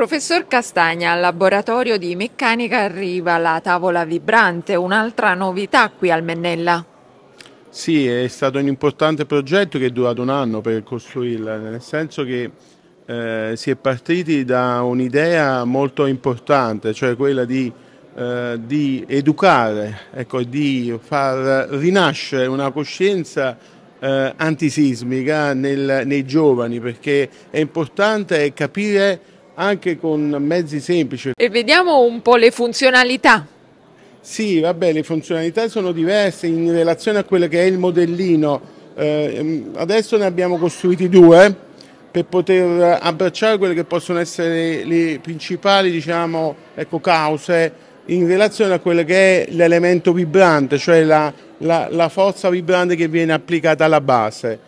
Professor Castagna, al laboratorio di meccanica arriva la tavola vibrante, un'altra novità qui al Mennella. Sì, è stato un importante progetto che è durato un anno per costruirla, nel senso che eh, si è partiti da un'idea molto importante, cioè quella di, eh, di educare, ecco, di far rinascere una coscienza eh, antisismica nel, nei giovani, perché è importante capire anche con mezzi semplici. E vediamo un po' le funzionalità. Sì, vabbè, le funzionalità sono diverse in relazione a quello che è il modellino. Eh, ehm, adesso ne abbiamo costruiti due per poter abbracciare quelle che possono essere le principali diciamo, ecco, cause in relazione a quello che è l'elemento vibrante, cioè la, la, la, forza vibrante che viene applicata alla base.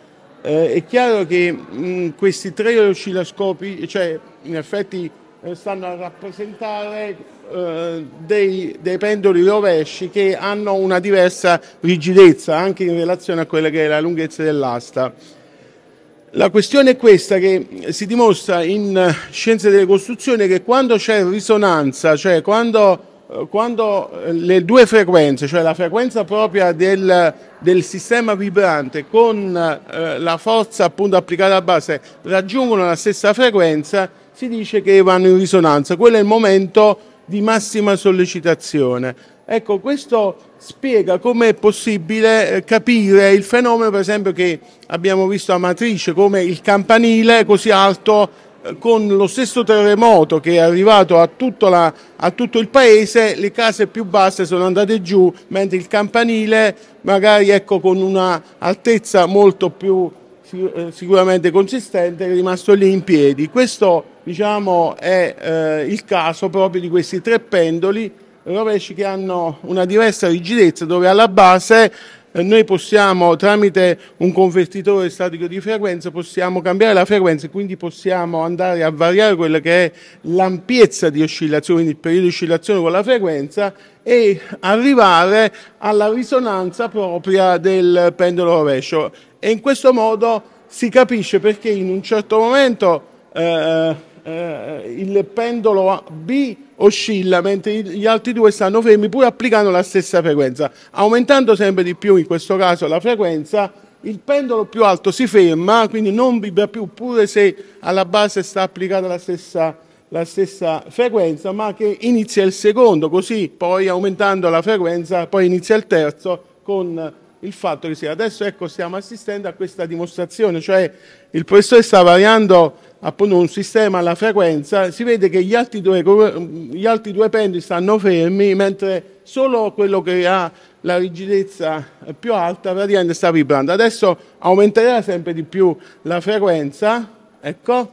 Eh, è chiaro che mh, questi tre oscilloscopi, cioè in effetti eh, stanno a rappresentare eh, dei, dei, pendoli rovesci che hanno una diversa rigidezza anche in relazione a quella che è la lunghezza dell'asta. La questione è questa che si dimostra in eh, scienze delle costruzioni che quando c'è risonanza, cioè quando eh, quando le due frequenze, cioè la frequenza propria del, del sistema vibrante con eh, la forza appunto applicata a base, raggiungono la stessa frequenza, si dice che vanno in risonanza, quello è il momento di massima sollecitazione. Ecco, questo spiega come è possibile eh, capire il fenomeno, per esempio, che abbiamo visto a Matrice, come il campanile così alto eh, con lo stesso terremoto che è arrivato a tutto, la, a tutto, il paese, le case più basse sono andate giù, mentre il campanile magari ecco, con un'altezza molto più sic eh, sicuramente consistente, è rimasto lì in piedi. Questo diciamo, è eh, il caso proprio di questi tre pendoli rovesci che hanno una diversa rigidezza dove alla base eh, noi possiamo tramite un convertitore statico di frequenza possiamo cambiare la frequenza e quindi possiamo andare a variare quella che è l'ampiezza di oscillazione, quindi il periodo di oscillazione con la frequenza e arrivare alla risonanza propria del pendolo rovescio e in questo modo si capisce perché in un certo momento eh, eh, il pendolo B oscilla mentre gli altri due stanno fermi pur applicando la stessa frequenza. Aumentando sempre di più in questo caso la frequenza, il pendolo più alto si ferma, quindi non vibra più pure se alla base sta applicata la stessa, la stessa frequenza, ma che inizia il secondo, così poi aumentando la frequenza, poi inizia il terzo con il fatto che sì, adesso ecco, stiamo assistendo a questa dimostrazione, cioè il professore sta variando appunto un sistema alla frequenza, si vede che gli altri due, gli altri due pendoli stanno fermi, mentre solo quello che ha la rigidezza più alta praticamente sta vibrando. Adesso aumenterà sempre di più la frequenza, ecco,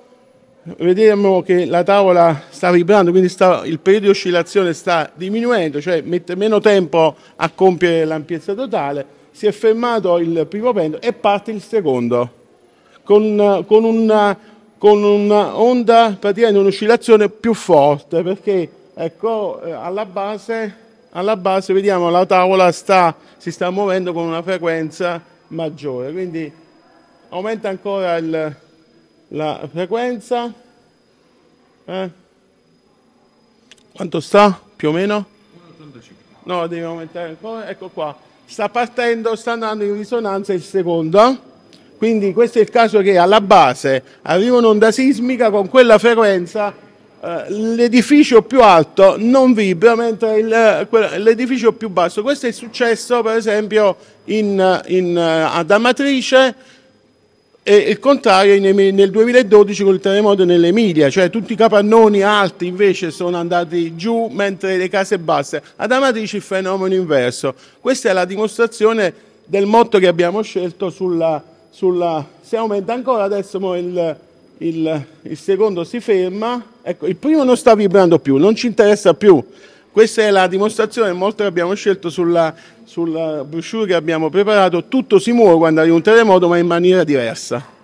vediamo che la tavola sta vibrando, quindi sta, il periodo di oscillazione sta diminuendo, cioè mette meno tempo a compiere l'ampiezza totale, si è fermato il primo pendolo e parte il secondo, con, con un con un'onda praticamente un'oscillazione più forte perché ecco eh, alla base, alla base vediamo la tavola sta, si sta muovendo con una frequenza maggiore quindi aumenta ancora il, la frequenza eh? quanto sta più o meno? 1,85 no devi aumentare ancora ecco qua sta partendo sta andando in risonanza il secondo quindi questo è il caso che alla base arriva un'onda sismica con quella frequenza eh, l'edificio più alto non vibra mentre eh, l'edificio più basso. Questo è successo per esempio in, in, eh, ad Amatrice e il contrario nel 2012 con il terremoto nell'Emilia, cioè tutti i capannoni alti invece sono andati giù mentre le case basse. Ad Amatrice il fenomeno inverso. Questa è la dimostrazione del motto che abbiamo scelto sulla sulla, se aumenta ancora adesso il, il, il, secondo si ferma, ecco il primo non sta vibrando più, non ci interessa più. Questa è la dimostrazione, molto abbiamo scelto sulla, sulla brochure che abbiamo preparato, tutto si muove quando arriva un terremoto ma in maniera diversa.